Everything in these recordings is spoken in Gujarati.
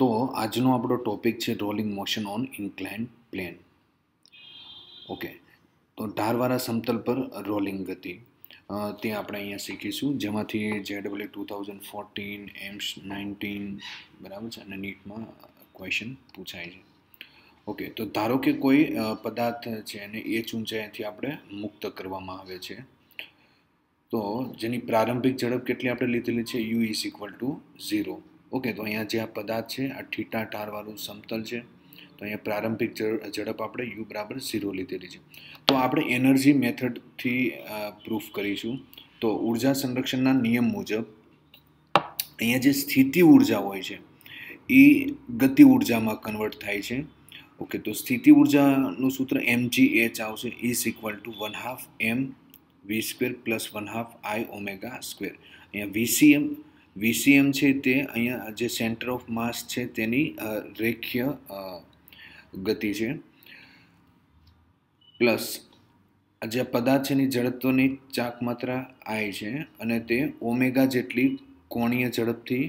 તો આજનો આપણો ટોપિક છે rolling motion on incline plane okay તો ધારવાળા સમતલ પર રોલિંગ ગતિ તે આપણે અહીંયા શીખીશું જેમાંથી J W two thousand fourteen AIIMS nineteen બરાબર છે અને નીટમાં ક્વેશ્ચન પૂછાય છે ઓકે તો ધારો કે કોઈ પદાર્થ છે અને એ ચૂંચાઈથી આપણે મુક્ત કરવામાં આવે છે તો જેની પ્રારંભિક ઝડપ કેટલી આપણે લીધેલી છે u is equal to zero okay તો અહીંયા જે આ પદાર્થ છે આ ઠીટા ટારવાળું સમતલ છે તો અહીંયા પ્રારંભિક ઝડપ આપણે યુ બરાબર ઝીરો લીધેલી છે તો આપણે એનર્જી મેથડથી પ્રૂફ કરીશું તો ઉર્જા સંરક્ષણના નિયમ મુજબ અહીંયા જે સ્થિતિ ઉર્જા હોય છે એ ગતિ ઉર્જામાં કન્વર્ટ થાય છે ઓકે તો સ્થિતિ ઉર્જાનું સૂત્ર એમ જી એચ આવશે is equal to one half M V square plus one half I omega square અહીંયા વીસીએમ વીસીએમ છે તે અહીંયા જે સેન્ટર ઓફ માસ છે તેની રેખીય ગતિ છે પ્લસ જે પદાર્થ છે એની ઝડપતોની ચાકમાત્રા આઈ છે અને તે ઓમેગા જેટલી કોણીય ઝડપથી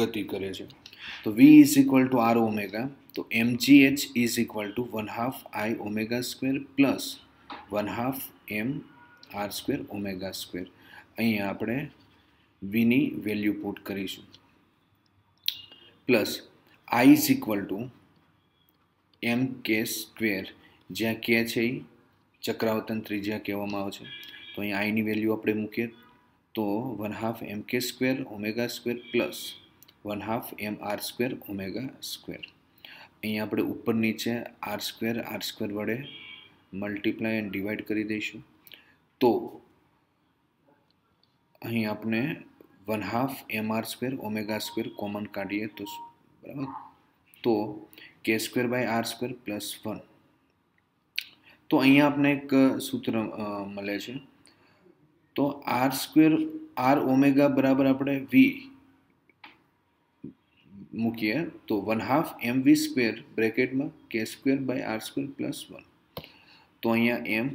ગતિ કરે છે તો V is equal to R omega તો H is equal to one half I omega square plus one half M R square omega square અહીંયા આપણે વીની વેલ્યુ પુટ કરીશું plus I is equal to M K square જ્યાં કે છે એ ચક્રાવર્તન ત્રિજ્યા કહેવામાં આવે છે તો અહીંયા આઈની વેલ્યુ આપણે મૂકીએ તો one half M K square omega square plus one half M R square omega square અહીં આપણે ઉપર નીચે આર સ્ક્વેર આર સ્ક્વેર વડે મલ્ટીપ્લાય એન્ડ ડિવાઈડ કરી દઈશું તો અહીં આપણે one half M R square omega square common કાઢીએ તો બરાબર તો K square by R square plus one તો અહીંયા આપણે એક સૂત્ર મળે છે તો આર સ્ક્વેર આર ઓમેગા બરાબર આપણે વી મૂકીએ તો one half M V square બ્રેકેટમાં K square by R square plus one તો અહીંયા એમ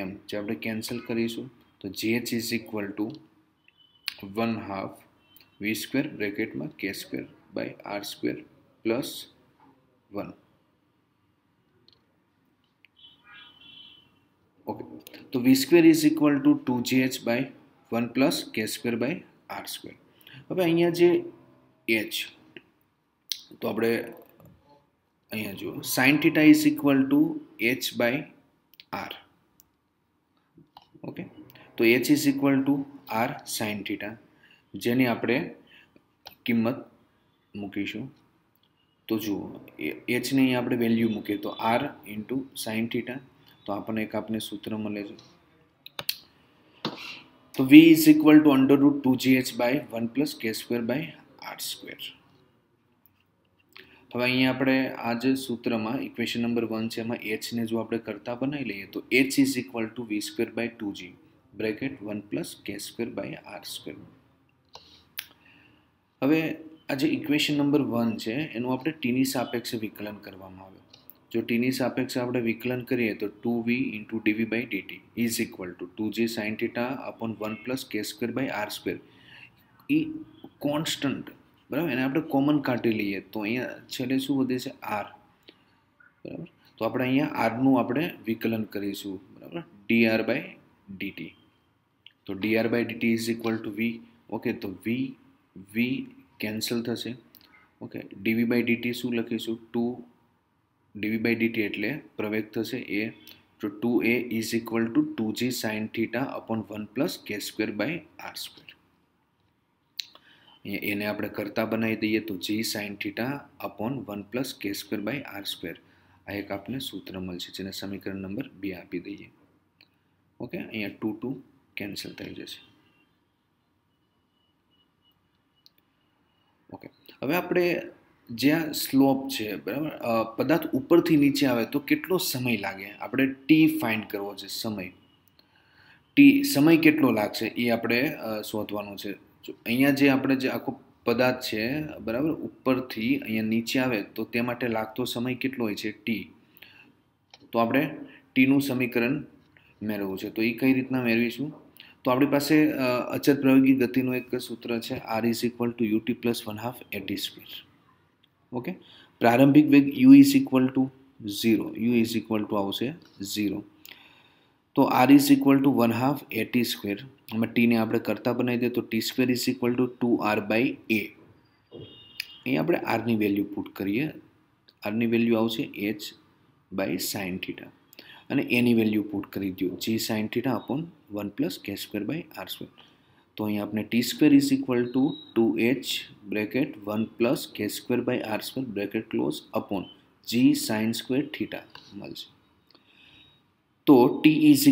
એમ જે આપણે કેન્સલ કરીશું તો H is equal to one half V square bracket में K square by R square plus one okay तो V square is equal to two G H by one plus K square by R square हम अँ एच तो आप अँ जो sine theta is equal to H by R okay तो H is equal to R sine theta જેની આપણે કિંમત મૂકીશું તો જુઓ એચની અહીં આપણે વેલ્યુ મૂકીએ તો આર ઇન્ટુ સાઇન થીટા તો આપણને એક આપણે સૂત્ર મળે છે તો equal to under root two G H by one plus K square by r square હવે અહીંયા આપણે આ જે સૂત્રમાં ઇક્વેશન નંબર વન છે એમાં એચને જો આપણે કરતા બનાવી લઈએ તો H is equal to V square by two G bracket one plus K square by R square હવે આ જે ઇક્વેશન નંબર વન છે એનું આપણે ટીની સાપેક્ષે વિકલન કરવામાં આવે જો ટીની સાપેક્ષે આપણે વિકલન કરીએ તો two V into D V by D T is equal to two G sine theta upon one plus K square by R square એ કોન્સ્ટન્ટ બરાબર એને આપણે કોમન કાઢી લઈએ તો અહીંયા છેલ્લે શું વધે છે આર બરાબર તો આપણે અહીંયા આરનું આપણે વિકલન કરીશું બરાબર ડી આર બાય ડીટી તો D R by D T is equal to V okay તો વી વી કેન્સલ થશે ઓકે ડીવી બાય ડીટી શું લખીશું ટુ ડીવી બાય ડીટી એટલે પ્રવેગ થશે એ તો two A is equal to two G sine theta upon one plus K square by R square અહીંયા એને આપણે કરતા બનાવી દઈએ તો G sine theta upon one plus K square by R square આ એક આપણને સૂત્ર મળશે જેને સમીકરણ નંબર બે આપી દઈએ ઓકે અહીંયા ટુ ટુ કેન્સલ થઈ જશે ઓકે હવે આપણે જ્યાં સ્લોપ છે બરાબર પદાર્થ ઉપરથી નીચે આવે તો કેટલો સમય લાગે આપણે ટી ફાઇન્ડ કરવો છે સમય ટી સમય કેટલો લાગશે એ આપણે શોધવાનો છે અહીંયા જે આપણે જે આખો પદાર્થ છે બરાબર ઉપરથી અહીંયા નીચે આવે તો તે માટે લાગતો સમય કેટલો હોય છે ટી તો આપણે ટીનું સમીકરણ મેળવવું છે તો એ કઈ રીતના મેળવીશું તો આપણી પાસે અચત પ્રયોગી ગતિનું એક સૂત્ર છે R is equal to U T plus one half A T square okay પ્રારંભિક વેગ U is equal to zero U is equal to આવશે ઝીરો તો R is equal to one half A T square એમાં ટીને આપણે કરતા બનાવી દઈએ તો T square is equal to two R by A અહીં આપણે આરની વેલ્યુ પુટ કરીએ આરની વેલ્યુ આવશે એચ બાય સાઇન થીટા और a ની વેલ્યુ પુટ કરી દીધું g sin theta upon 1 + k² / r² તો અહીંયા આપને t² = 2h (1 + k² / r²) (close) / g sin² θ મતલબ તો t =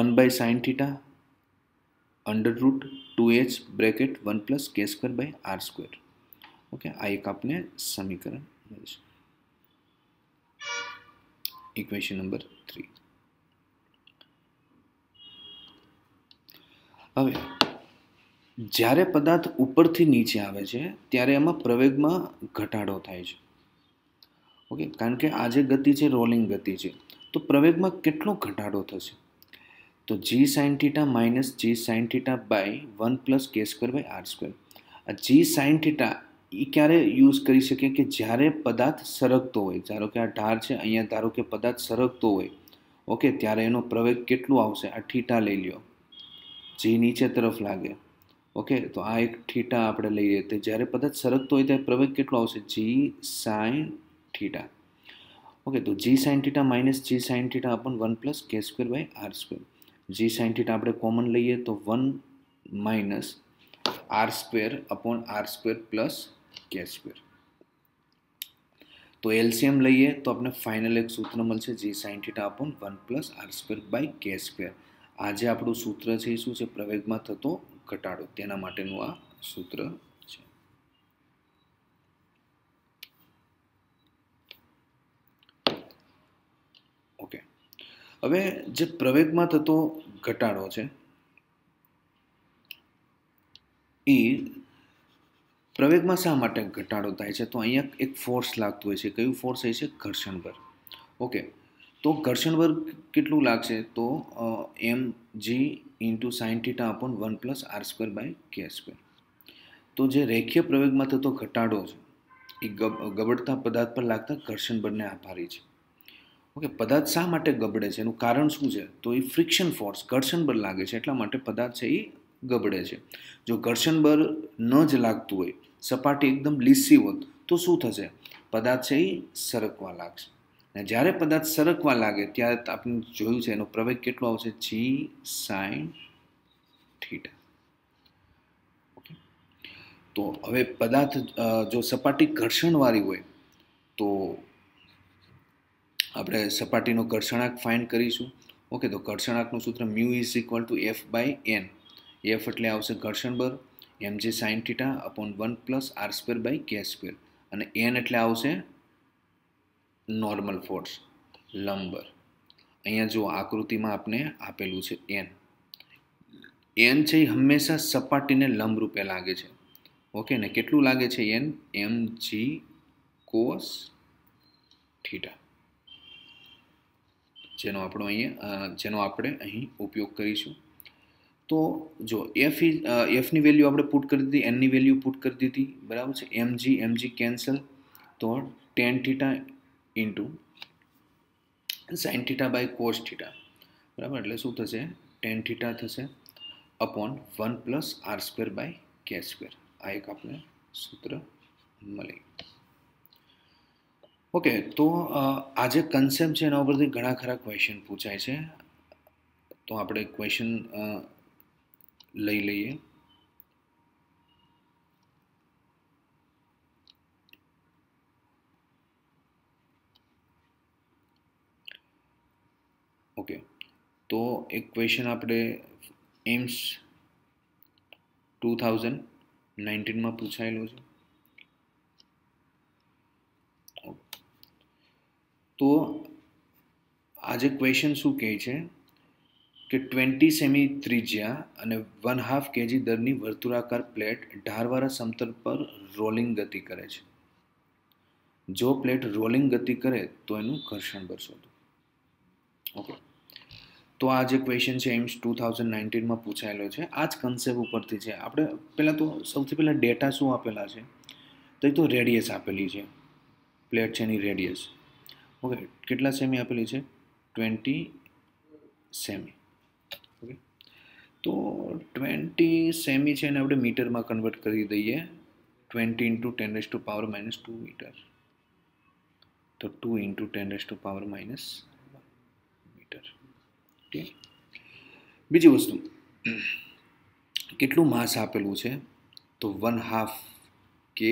1 / sin θ √ 2h (1 + k² / r²) okay આયક આપણે સમીકરણ equation number 3 હવે જ્યારે પદાર્થ ઉપરથી નીચે આવે છે ત્યારે એમાં પ્રવેગમાં ઘટાડો થાય છે ઓકે કારણ કે આ જે ગતિ છે રોલિંગ ગતિ છે તો પ્રવેગમાં કેટલો ઘટાડો થશે તો G sine theta minus G sine theta by one plus K square by R square આ જી સાઇન થીટા એ ક્યારે યુઝ કરી શકીએ કે જ્યારે પદાર્થ સરગતો હોય ધારો કે આ ઢાર છે અહીંયા ધારો કે પદાર્થ સરગતો હોય ઓકે ત્યારે એનો પ્રવેગ કેટલું આવશે આ ઠીટા લઈ લ્યો જે નીચે તરફ લાગે ઓકે તો આ એક ઠીટા આપણે લઈએ તે જ્યારે પદાર્થ સરગતો હોય ત્યારે પ્રવેગ કેટલો આવશે જી સાઇન ઠીટા ઓકે તો G sine theta minus G sine theta upon one plus K square by R square G sine theta આપણે કોમન લઈએ તો one minus R square upon R square plus K square તો એલસીએમ લઈએ તો આપણે ફાઇનલ એક સૂત્ર મળશે જે sine theta upon one plus R square by K square આજે આપણું સૂત્ર છે એ શું છે પ્રવેગમાં થતો ઘટાડો તેના માટેનું આ સૂત્ર છે ઓકે હવે જે પ્રવેગમાં થતો ઘટાડો છે એ પ્રવેગમાં શા માટે ઘટાડો થાય છે તો અહીંયા એક ફોર્સ લાગતું હોય છે કયું ફોર્સ હોય છે ઘર્ષણ બળ ઓકે તો ઘર્ષણ બળ કેટલું લાગશે તો M G into sine theta upon one plus R square by K square તો જે રેખીય પ્રવેગમાં થતો ઘટાડો છે એ ગબડતા પદાર્થ પર લાગતા ઘર્ષણ બળને આભારી છે ઓકે પદાર્થ શા માટે ગબડે છે એનું કારણ શું છે તો એ ફ્રિક્શન ફોર્સ ઘર્ષણ બળ લાગે છે એટલા માટે પદાર્થ છે એ ગબડે છે જો ઘર્ષણ બળ ન જ લાગતું હોય સપાટી એકદમ લીસી હોત તો શું થશે પદાર્થ છે એ સરકવા લાગશે અને જ્યારે પદાર્થ સરકવા લાગે ત્યારે આપણે જોયું છે એનો પ્રવેગ કેટલો આવશે જી સાઈન થીટા ઓકે તો હવે પદાર્થ જો સપાટી ઘર્ષણવાળી હોય તો આપણે સપાટીનો ઘર્ષણાંક ફાઇન કરીશું ઓકે તો ઘર્ષણાંકનું સૂત્ર mu is equal to F by N F એટલે આવશે ઘર્ષણ બળ M G sine theta upon one plus R square by K square અને એન એટલે આવશે નોર્મલ ફોર્સ લંબર અહીંયા જો આકૃતિમાં આપણે આપેલું છે એન એન છે એ હંમેશા સપાટીને લંબ રૂપે લાગે છે ઓકે ને કેટલું લાગે છે N M G cos theta જેનો આપણો અહીંયા જેનો આપણે અહીં ઉપયોગ કરીશું તો જો એફ ઇઝ એફની વેલ્યુ આપણે પુટ કરી દીધી એનની વેલ્યુ પુટ કરી દીધી બરાબર છે M G M G cancel તો tan theta into sine theta by cos theta બરાબર એટલે શું થશે ટેન થીટા થશે upon one plus R square by K square આ એક આપણે સૂત્ર મળી ઓકે તો આ જે કન્સેપ્ટ છે એના ઉપરથી ઘણા ખરા ક્વેશ્ચન પૂછાય છે તો આપણે ક્વેશ્ચન लई लीए ओके तो एक क्वेश्चन आप एम्स टू थाउजंड नाइंटीन में पूछाये तो आज क्वेश्चन शू कहे કે ટ્વેન્ટી સેમી ત્રિજ્યા અને વન હાફ કેજી દરની વર્તુળાકાર પ્લેટ ઢારવાળા સમતલ પર રોલિંગ ગતિ કરે છે જો પ્લેટ રોલિંગ ગતિ કરે તો એનું ઘર્ષણ બળ શોધો ઓકે તો આ જે ક્વેશ્ચન છે એમ્સ ટુ થાઉઝન્ડ નાઇન્ટીનમાં પૂછાયેલો છે આ જ કન્સેપ્ટ ઉપરથી છે આપણે પહેલાં તો સૌથી પહેલાં ડેટા શું આપેલા છે તો એ તો રેડિયસ આપેલી છે પ્લેટ છે એની રેડિયસ ઓકે કેટલા સેમી આપેલી છે ટ્વેન્ટી સેમી તો 20 સેમી છે ને આપણે મીટરમાં કન્વર્ટ કરી દઈએ 20 * 10^-2 મીટર તો 2 * 10^-1 મીટર બીજો પ્રશ્ન કેટલું mass આપેલું છે તો 1/2 kg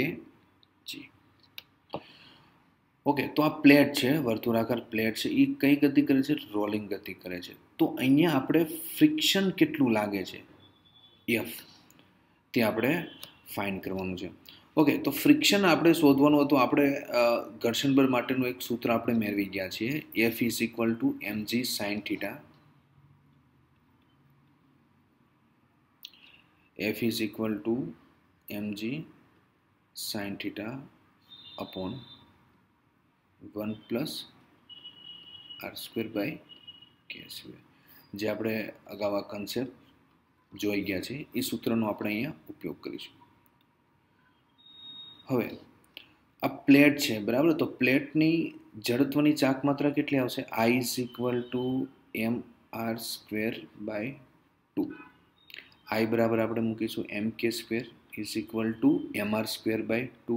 ઓકે તો આ પ્લેટ છે વર્તુળાકાર પ્લેટ છે ઈ કઈ ગતિ કરે છે રોલિંગ ગતિ કરે છે તો અહીંયા આપણે ફ્રિક્શન કેટલું લાગે છે એફ તે આપણે ફાઇન્ડ કરવાનું છે ઓકે તો ફ્રિક્શન આપણે શોધવાનું હતું આપણે ઘર્ષણ માટેનું એક સૂત્ર આપણે મેળવી ગયા છીએ F is equal to M G sine theta F is equal to M G sine theta upon one plus R square by K square જે આપણે અગાઉ આ કન્સેપ્ટ જોઈ ગયા છે એ સૂત્રનો આપણે અહીંયા ઉપયોગ કરીશું હવે આ પ્લેટ છે બરાબર તો પ્લેટની જડત્વની ચાક માત્રા કેટલી આવશે I is equal to M R square by two I બરાબર આપણે મૂકીશું M K square is equal to M R square by two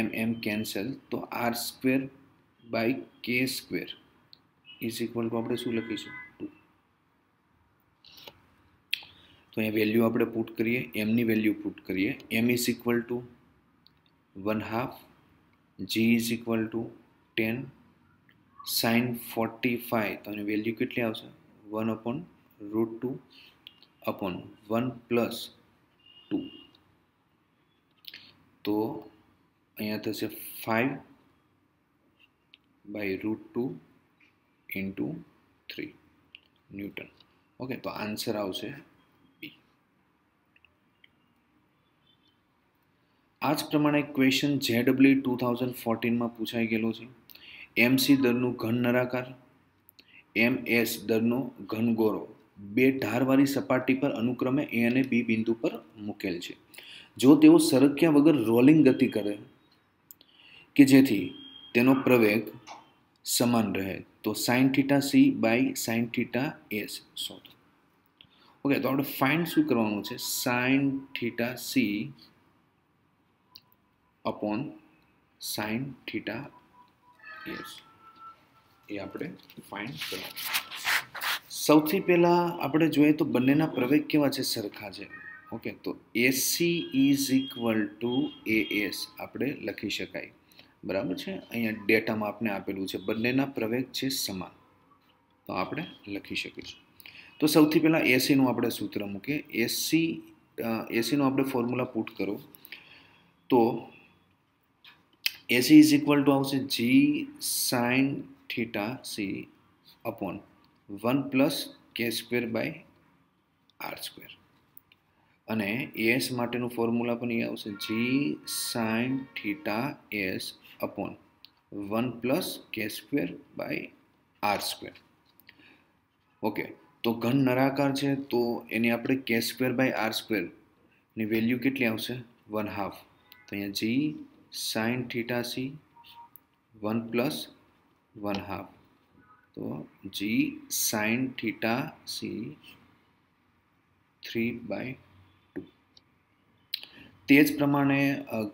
M M cancel તો R square by K square is equal to આપણે શું લખીશું તો અહીંયા વેલ્યુ આપણે પુટ કરીએ એમની વેલ્યુ પુટ કરીએ M is equal to one half G is equal to ten sine forty five તો એની વેલ્યુ કેટલી આવશે one upon root two upon one plus two તો અહીંયા થશે five by root two into three newton okay તો આન્સર આવશે આ જ પ્રમાણે ક્વેશ્ચન જેડબલ્યુ ટુ થાઉઝન્ડ ફોર્ટીનમાં પૂછાઈ ગયેલો છે એમસી દરનું ઘન નરાકાર એમ એસ દરનો ઘનગોરો બે ઢારવાળી સપાટી પર અનુક્રમે એ અને બી બિંદુ પર મૂકેલ છે જો તેઓ સરક્યા વગર રોલિંગ ગતિ કરે કે જેથી તેનો પ્રવેગ સમાન રહે તો sine theta C by sine theta S શોધો ઓકે તો આપણે ફાઇન્ડ શું કરવાનું છે sine theta C upon sine theta S એ આપણે ફાઇન કરવા સૌથી પહેલાં આપણે જોઈએ તો બંનેના પ્રવેગ કેવા છે સરખા છે ઓકે તો A C is equal to A S આપણે લખી શકાય બરાબર છે અહીંયા ડેટામાં આપણે આપેલું છે બંનેના પ્રવેગ છે સમાન તો આપણે લખી શકીશું તો સૌથી પહેલાં એસીનું આપણે સૂત્ર મૂકીએ એસી એસીનું આપણે ફોર્મ્યુલા પુટ કરો તો એસી ઇઝ ઇક્વલ ટુ આવશે G sine theta C upon one plus K square by R square અને એસ માટેનું ફોર્મ્યુલા પણ એ આવશે G sine theta S upon one plus K square by R square okay તો ઘન નરાકાર છે તો એની આપણે કે સ્ક્વેર બાય આર સ્ક્વેરની વેલ્યુ કેટલી આવશે વન હાફ તો અહીંયા G sine theta C one plus one half તો G sine theta C three by two તે જ પ્રમાણે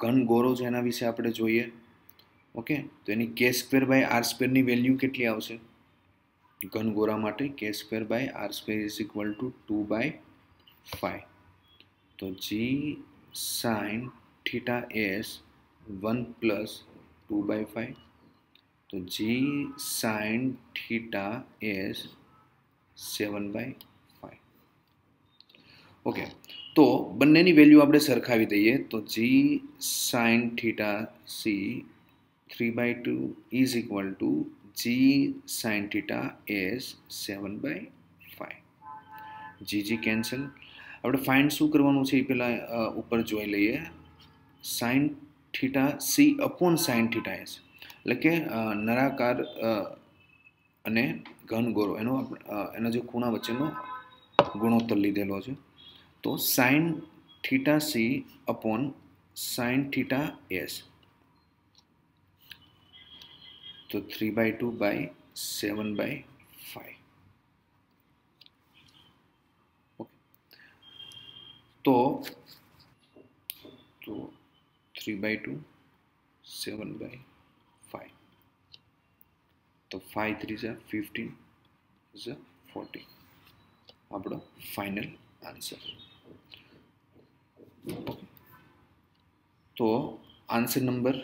ઘન ગોરો છે એના વિશે આપણે જોઈએ ઓકે તો એની કે સ્ક્વેર બાય આર સ્ક્વેરની વેલ્યુ કેટલી આવશે ઘન ગોરા માટે K square by R square is equal to two by five તો G sine theta S one plus two by five તો G sine theta S seven by five okay તો બંનેની વેલ્યુ આપણે સરખાવી દઈએ તો G sine theta C three by two is equal to G sine theta S seven by five G G cancel આપણે ફાઇન્ડ શું કરવાનું છે એ પહેલાં ઉપર જોઈ લઈએ sine theta C upon sine theta S એટલે કે નરાકાર અને ઘનગોરો ગોરો એનો એના જે ખૂણા વચ્ચેનો ગુણોત્તર લીધેલો છે તો sine theta C upon sine theta S તો three by two by seven by five okay તો તો three by two seven by five तो ફાઈવ થ્રી जा ફિફ્ટીન जा ફોર્ટી આપણો ફાઇનલ આન્સર तो આન્સર નંબર